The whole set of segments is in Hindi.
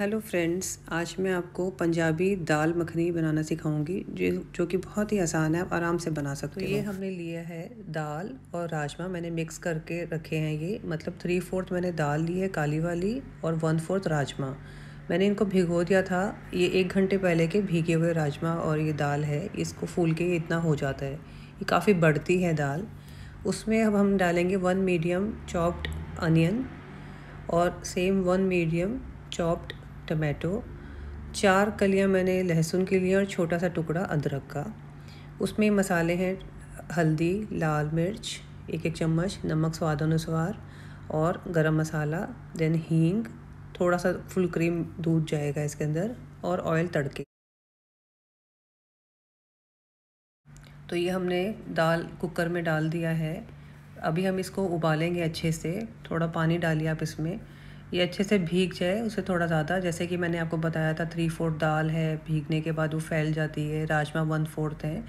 हेलो फ्रेंड्स आज मैं आपको पंजाबी दाल मखनी बनाना सिखाऊंगी जो जो कि बहुत ही आसान है आप आराम से बना तो सकते हो तो ये हमने लिया है दाल और राजमा मैंने मिक्स करके रखे हैं ये मतलब थ्री फोर्थ मैंने दाल ली है काली वाली और वन फोर्थ राजमा मैंने इनको भिगो दिया था ये एक घंटे पहले के भीगे हुए राजमा और ये दाल है इसको फूल के इतना हो जाता है ये काफ़ी बढ़ती है दाल उसमें अब हम डालेंगे वन मीडियम चॉप्ड अनियन और same one medium chopped tomato चार कलियां मैंने लहसुन के लिए और छोटा सा टुकड़ा अदरक का उसमें मसाले हैं हल्दी लाल मिर्च एक एक चम्मच नमक स्वाद अनुसार और गरम मसाला देन हींग थोड़ा सा फुल क्रीम दूध जाएगा इसके अंदर और ऑयल तड़के तो ये हमने दाल कुकर में डाल दिया है अभी हम इसको उबालेंगे अच्छे से थोड़ा पानी डालिए आप इसमें ये अच्छे से भीग जाए उसे थोड़ा ज़्यादा जैसे कि मैंने आपको बताया था थ्री फोर्थ दाल है भीगने के बाद वो फैल जाती है राजमा वन फोर्थ है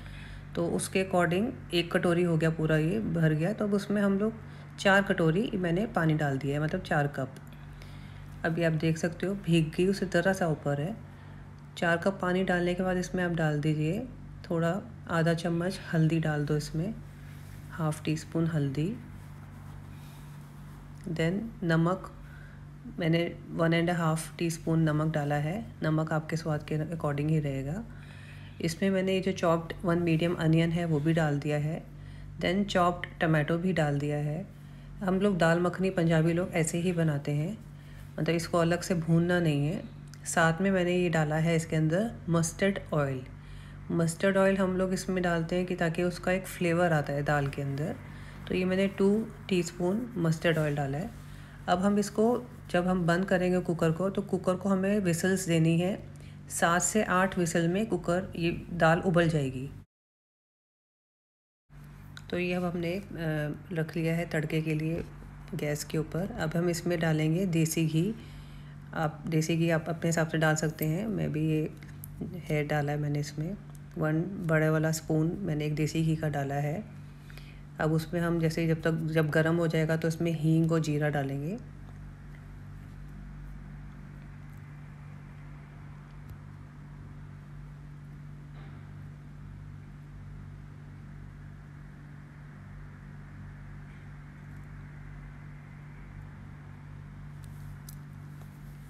तो उसके अकॉर्डिंग एक कटोरी हो गया पूरा ये भर गया तो अब उसमें हम लोग चार कटोरी मैंने पानी डाल दिया है मतलब चार कप अभी आप देख सकते हो भीग गई उसे ज़रा सा ऊपर है चार कप पानी डालने के बाद इसमें आप डाल दीजिए थोड़ा आधा चम्मच हल्दी डाल दो इसमें हाफ़ टी स्पून हल्दी देन नमक मैंने one and half teaspoon नमक डाला है नमक आपके स्वाद के अकॉर्डिंग ही रहेगा इसमें मैंने ये जो चॉप्ड वन मीडियम अनियन है वो भी डाल दिया है देन चॉप्ड टमाटो भी डाल दिया है हम लोग दाल मखनी पंजाबी लोग ऐसे ही बनाते हैं मतलब इसको अलग से भूनना नहीं है साथ में मैंने ये डाला है इसके अंदर मस्टर्ड ऑयल मस्टर्ड ऑयल हम लोग इसमें डालते हैं कि ताकि उसका एक फ्लेवर आता है दाल के अंदर तो ये मैंने टू टीस्पून मस्टर्ड ऑयल डाला है अब हम इसको जब हम बंद करेंगे कुकर को तो कुकर को हमें विसल्स देनी है सात से आठ विसल में कुकर ये दाल उबल जाएगी तो ये अब हमने रख लिया है तड़के के लिए गैस के ऊपर अब हम इसमें डालेंगे देसी घी आप देसी घी आप अपने हिसाब से डाल सकते हैं मैं भी ये है डाला है मैंने इसमें वन बड़े वाला स्पून मैंने एक देसी घी का डाला है अब उसमें हम जैसे जब तक जब गर्म हो जाएगा तो इसमें हींग और जीरा डालेंगे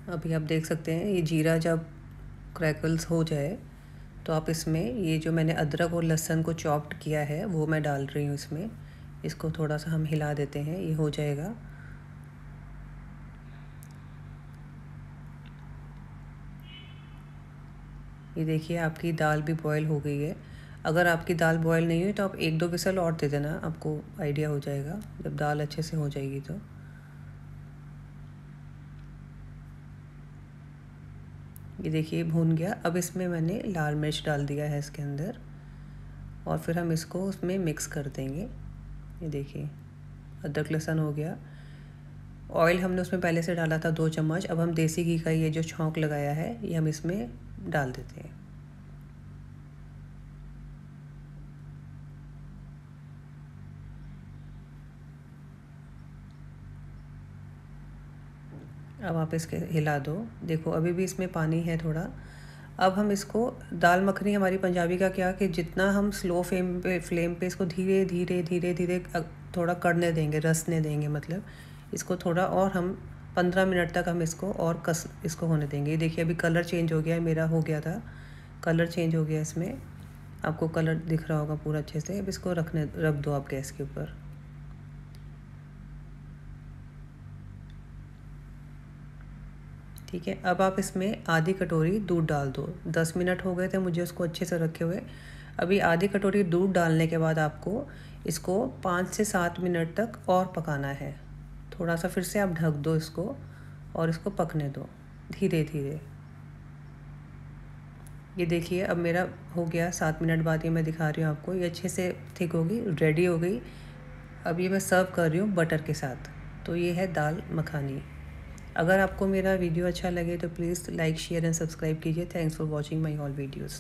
अभी आप देख सकते हैं ये जीरा जब क्रैकल्स हो जाए तो आप इसमें ये जो मैंने अदरक और लहसन को चॉप्ड किया है वो मैं डाल रही हूँ इसमें इसको थोड़ा सा हम हिला देते हैं ये हो जाएगा ये देखिए आपकी दाल भी बॉयल हो गई है अगर आपकी दाल बॉयल नहीं हुई तो आप एक दो विसल और दे देना आपको आइडिया हो जाएगा जब दाल अच्छे से हो जाएगी तो ये देखिए भून गया अब इसमें मैंने लाल मिर्च डाल दिया है इसके अंदर और फिर हम इसको उसमें मिक्स कर देंगे ये देखिए अदरक लहसुन हो गया ऑयल हमने उसमें पहले से डाला था दो चम्मच अब हम देसी घी का ये जो छोंक लगाया है ये हम इसमें डाल देते हैं अब आप इसके हिला दो देखो अभी भी इसमें पानी है थोड़ा अब हम इसको दाल मखनी हमारी पंजाबी का क्या कि जितना हम स्लो फ्लेम पे फ्लेम पे इसको धीरे धीरे धीरे धीरे थोड़ा कड़ने देंगे रसने देंगे मतलब इसको थोड़ा और हम पंद्रह मिनट तक हम इसको और कस इसको होने देंगे देखिए अभी कलर चेंज हो गया है मेरा हो गया था कलर चेंज हो गया इसमें आपको कलर दिख रहा होगा पूरा अच्छे से अब इसको रखने रख दो आप गैस के ऊपर ठीक है अब आप इसमें आधी कटोरी दूध डाल दो दस मिनट हो गए थे मुझे उसको अच्छे से रखे हुए अभी आधी कटोरी दूध डालने के बाद आपको इसको पाँच से सात मिनट तक और पकाना है थोड़ा सा फिर से आप ढक दो इसको और इसको पकने दो धीरे धीरे ये देखिए अब मेरा हो गया सात मिनट बाद ये मैं दिखा रही हूँ आपको ये अच्छे से ठीक होगी रेडी हो गई अब ये मैं सर्व कर रही हूँ बटर के साथ तो ये है दाल मखानी अगर आपको मेरा वीडियो अच्छा लगे तो please like share and subscribe कीजिए thanks for watching my all videos